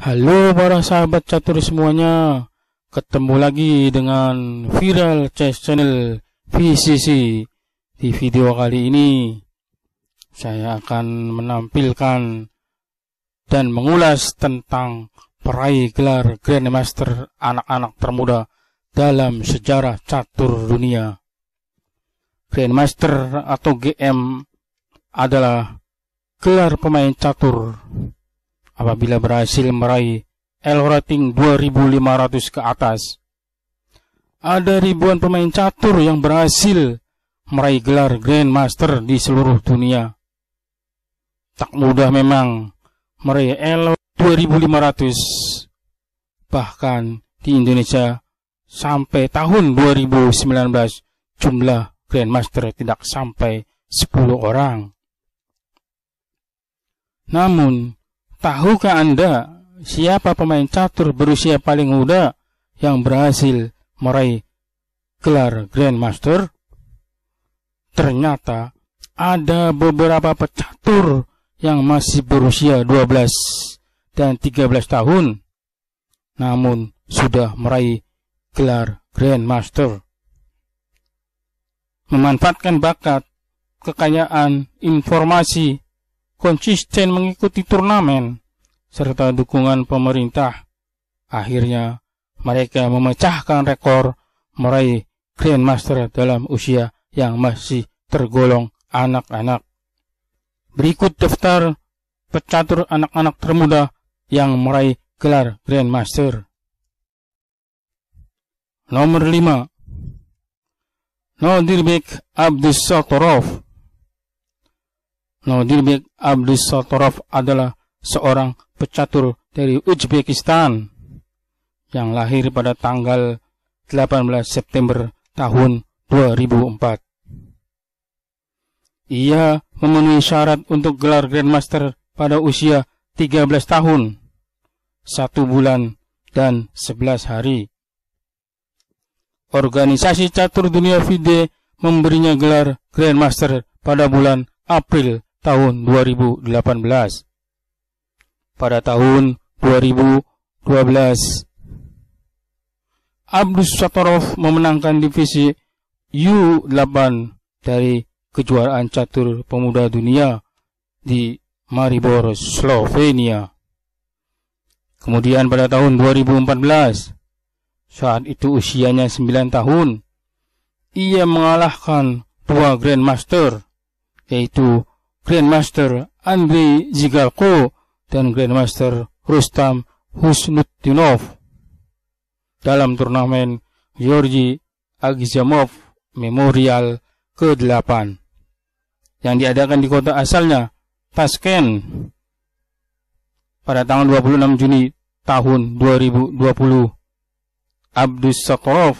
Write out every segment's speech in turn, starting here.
Halo para sahabat catur semuanya, ketemu lagi dengan Viral Chess Channel VCC. Di video kali ini, saya akan menampilkan dan mengulas tentang peraih gelar Grandmaster anak-anak termuda dalam sejarah catur dunia. Grandmaster atau GM adalah gelar pemain catur apabila berhasil meraih L rating 2500 ke atas. Ada ribuan pemain catur yang berhasil meraih gelar Grandmaster di seluruh dunia. Tak mudah memang meraih L 2500. Bahkan di Indonesia sampai tahun 2019 jumlah Grandmaster tidak sampai 10 orang. Namun, Tahukah Anda siapa pemain catur berusia paling muda yang berhasil meraih gelar Grandmaster? Ternyata ada beberapa pecatur yang masih berusia 12 dan 13 tahun namun sudah meraih gelar Grandmaster. Memanfaatkan bakat, kekayaan, informasi, konsisten mengikuti turnamen serta dukungan pemerintah. Akhirnya, mereka memecahkan rekor meraih Grandmaster dalam usia yang masih tergolong anak-anak. Berikut daftar pecatur anak-anak termuda yang meraih gelar Grandmaster. Nomor 5 Nodirbek Abdus Sotorov Nodirbek Abdus Satorov adalah seorang pecatur dari Uzbekistan yang lahir pada tanggal 18 September tahun 2004. Ia memenuhi syarat untuk gelar Grandmaster pada usia 13 tahun, 1 bulan, dan 11 hari. Organisasi Catur Dunia FIDE memberinya gelar Grandmaster pada bulan April tahun 2018. Pada tahun 2012, Abdus Satorov memenangkan divisi U8 dari kejuaraan catur pemuda dunia di Maribor, Slovenia. Kemudian pada tahun 2014, saat itu usianya 9 tahun, ia mengalahkan dua Grandmaster, yaitu Grandmaster Andri Zigalko dan Grandmaster Rustam Husnutdinov dalam turnamen Georgi Agizamov Memorial ke-8 yang diadakan di kota asalnya Tashkent pada tanggal 26 Juni tahun 2020 Abdus Sakorov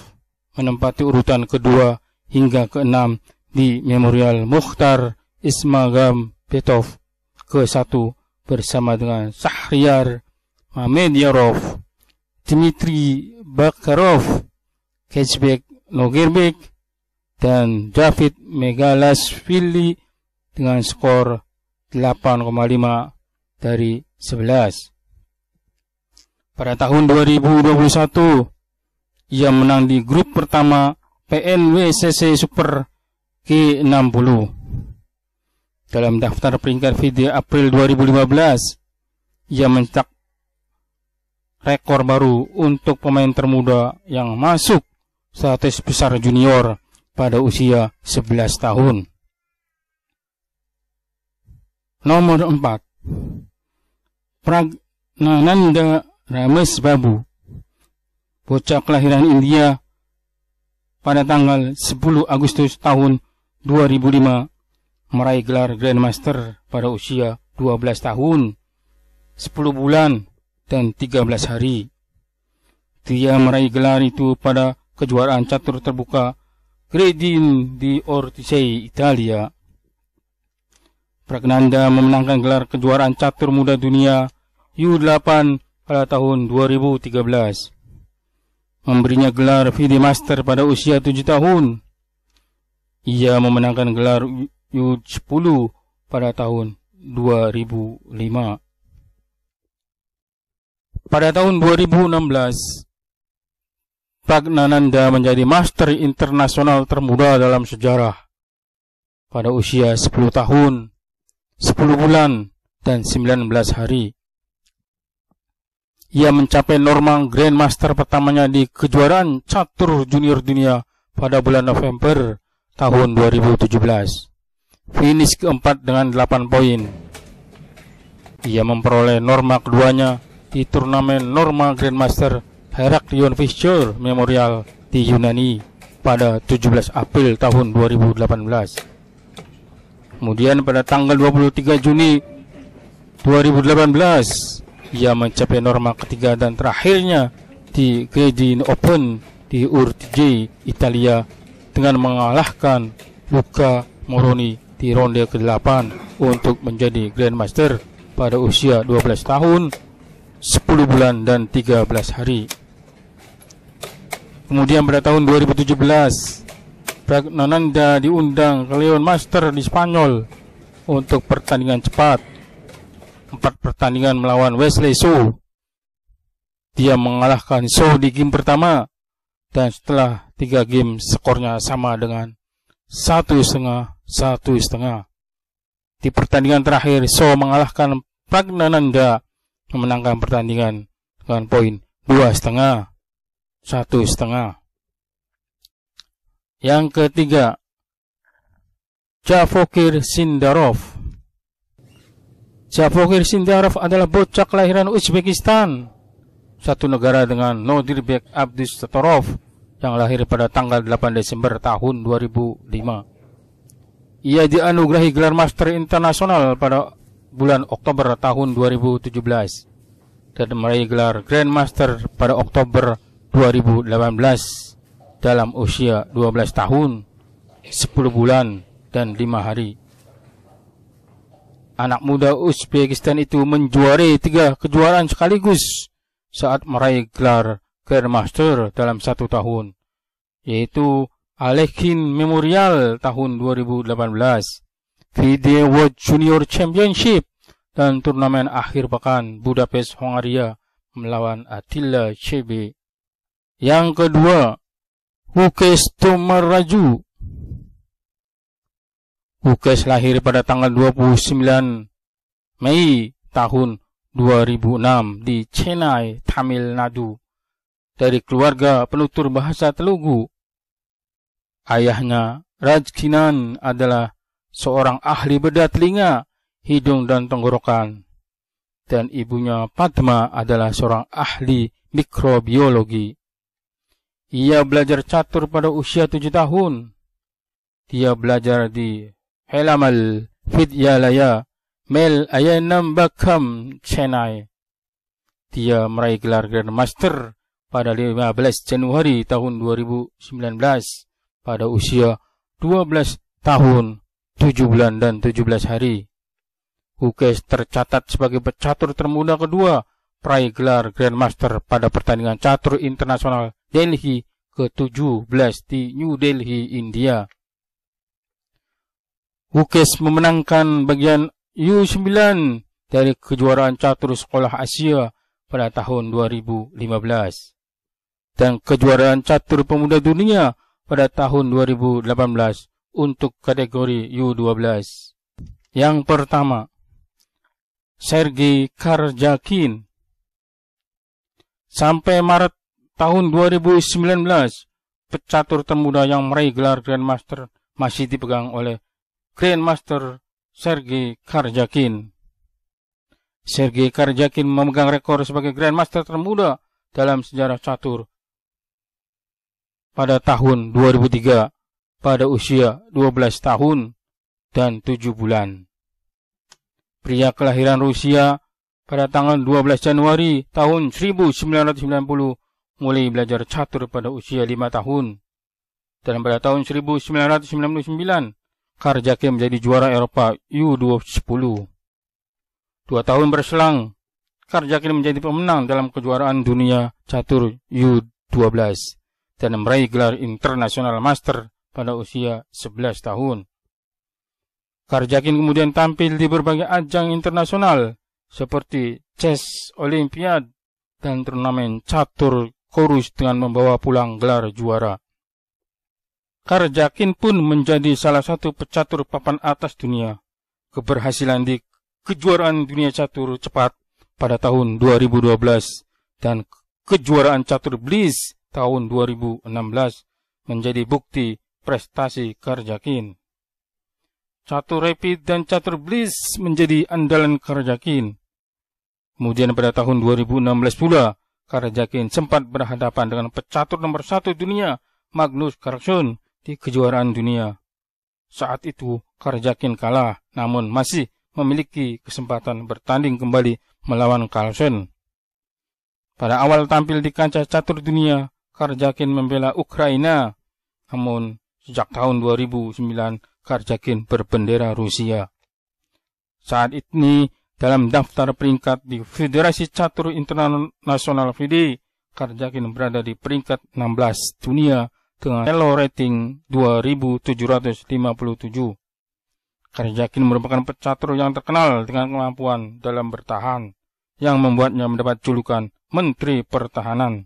menempati urutan kedua hingga keenam di Memorial Mukhtar Ismagam Petov ke-1 bersama dengan Sahriar, Mamedyarov, Dmitri Bakarov, Kecbek Nogirbek, dan David Megalasvili dengan skor 8,5 dari 11. Pada tahun 2021, ia menang di grup pertama PNWCC Super G60 dalam daftar peringkat video April 2015 ia mencetak rekor baru untuk pemain termuda yang masuk status besar junior pada usia 11 tahun. Nomor 4 Pragnananda Rames Babu Bocah kelahiran India pada tanggal 10 Agustus tahun 2005 meraih gelar Grandmaster pada usia 12 tahun, 10 bulan, dan 13 hari. Dia meraih gelar itu pada kejuaraan catur terbuka Gredin di Ortisei, Italia. Pragnanda memenangkan gelar kejuaraan catur muda dunia U8 pada tahun 2013. Memberinya gelar Vidi Master pada usia 7 tahun. Ia memenangkan gelar U10 pada tahun 2005. Pada tahun 2016, Nananda menjadi master internasional termuda dalam sejarah pada usia 10 tahun, 10 bulan, dan 19 hari. Ia mencapai norma Grandmaster pertamanya di kejuaraan catur junior dunia pada bulan November tahun 2017 finish keempat dengan 8 poin. Ia memperoleh norma keduanya di turnamen Norma Grandmaster Heraklion Fischer Memorial di Yunani pada 17 April tahun 2018. Kemudian pada tanggal 23 Juni 2018, ia mencapai norma ketiga dan terakhirnya di Gredin Open di Urtj, Italia dengan mengalahkan Luca Moroni di ronde ke-8 untuk menjadi Grandmaster pada usia 12 tahun, 10 bulan dan 13 hari. Kemudian pada tahun 2017, Pragnananda diundang ke Leon Master di Spanyol untuk pertandingan cepat. Empat pertandingan melawan Wesley So Dia mengalahkan So di game pertama dan setelah tiga game skornya sama dengan satu setengah satu setengah. Di pertandingan terakhir, So mengalahkan Pragnananda memenangkan pertandingan dengan poin dua setengah, satu setengah. Yang ketiga, Jafokir Sindarov. Jafokir Sindarov adalah bocah kelahiran Uzbekistan, satu negara dengan Nodirbek Abdustatorov yang lahir pada tanggal 8 Desember tahun 2005 ia dianugerahi gelar master internasional pada bulan Oktober tahun 2017 dan meraih gelar Grand Master pada Oktober 2018 dalam usia 12 tahun, 10 bulan, dan 5 hari. Anak muda Uzbekistan itu menjuari tiga kejuaraan sekaligus saat meraih gelar Grand Master dalam satu tahun, yaitu Alekin Memorial tahun 2018, FIDE World Junior Championship, dan turnamen akhir pekan Budapest Hongaria melawan Attila CB. Yang kedua, Hukes Tomaraju. Hukes lahir pada tanggal 29 Mei tahun 2006 di Chennai, Tamil Nadu. Dari keluarga penutur bahasa Telugu, Ayahnya Raj Kinan adalah seorang ahli bedah telinga, hidung dan tenggorokan. Dan ibunya Padma adalah seorang ahli mikrobiologi. Ia belajar catur pada usia tujuh tahun. Dia belajar di Helamal Vidyalaya Mel Ayanam Bakam Chennai. Dia meraih gelar Grand Master pada 15 Januari tahun 2019 pada usia 12 tahun, 7 bulan dan 17 hari. Hughes tercatat sebagai pecatur termuda kedua peraih gelar Grandmaster pada pertandingan catur internasional Delhi ke-17 di New Delhi, India. Hughes memenangkan bagian U9 dari kejuaraan catur sekolah Asia pada tahun 2015 dan kejuaraan catur pemuda dunia pada tahun 2018 untuk kategori U12. Yang pertama, Sergei Karjakin. Sampai Maret tahun 2019, pecatur termuda yang meraih gelar Grandmaster masih dipegang oleh Grandmaster Sergei Karjakin. Sergei Karjakin memegang rekor sebagai Grandmaster termuda dalam sejarah catur pada tahun 2003 pada usia 12 tahun dan 7 bulan. Pria kelahiran Rusia pada tanggal 12 Januari tahun 1990 mulai belajar catur pada usia 5 tahun. Dan pada tahun 1999, Karjaki menjadi juara Eropa U20. Dua tahun berselang, Karjakin menjadi pemenang dalam kejuaraan dunia catur U12 dan meraih gelar internasional master pada usia 11 tahun. Karjakin kemudian tampil di berbagai ajang internasional seperti chess Olympiad dan turnamen catur korus dengan membawa pulang gelar juara. Karjakin pun menjadi salah satu pecatur papan atas dunia. Keberhasilan di kejuaraan dunia catur cepat pada tahun 2012 dan kejuaraan catur Bliss tahun 2016 menjadi bukti prestasi Karjakin. Catur Rapid dan Catur Bliss menjadi andalan Karjakin. Kemudian pada tahun 2016 pula, Karjakin sempat berhadapan dengan pecatur nomor satu dunia, Magnus Carlsen, di kejuaraan dunia. Saat itu, Karjakin kalah, namun masih memiliki kesempatan bertanding kembali melawan Carlsen. Pada awal tampil di kancah catur dunia, Karjakin membela Ukraina. Namun, sejak tahun 2009, Karjakin berbendera Rusia. Saat ini, dalam daftar peringkat di Federasi Catur Internasional FIDE, Karjakin berada di peringkat 16 dunia dengan elo rating 2757. Karjakin merupakan pecatur yang terkenal dengan kemampuan dalam bertahan, yang membuatnya mendapat julukan Menteri Pertahanan.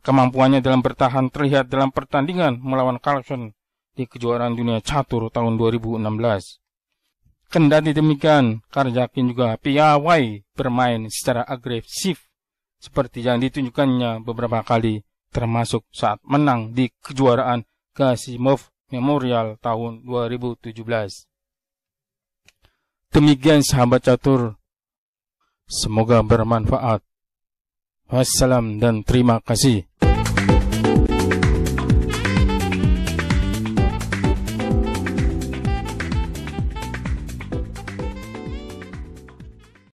Kemampuannya dalam bertahan terlihat dalam pertandingan melawan Carlson di kejuaraan dunia catur tahun 2016. Kendati demikian, Karjakin juga piawai bermain secara agresif seperti yang ditunjukkannya beberapa kali termasuk saat menang di kejuaraan Kasimov Memorial tahun 2017. Demikian sahabat catur, semoga bermanfaat. Wassalam dan terima kasih.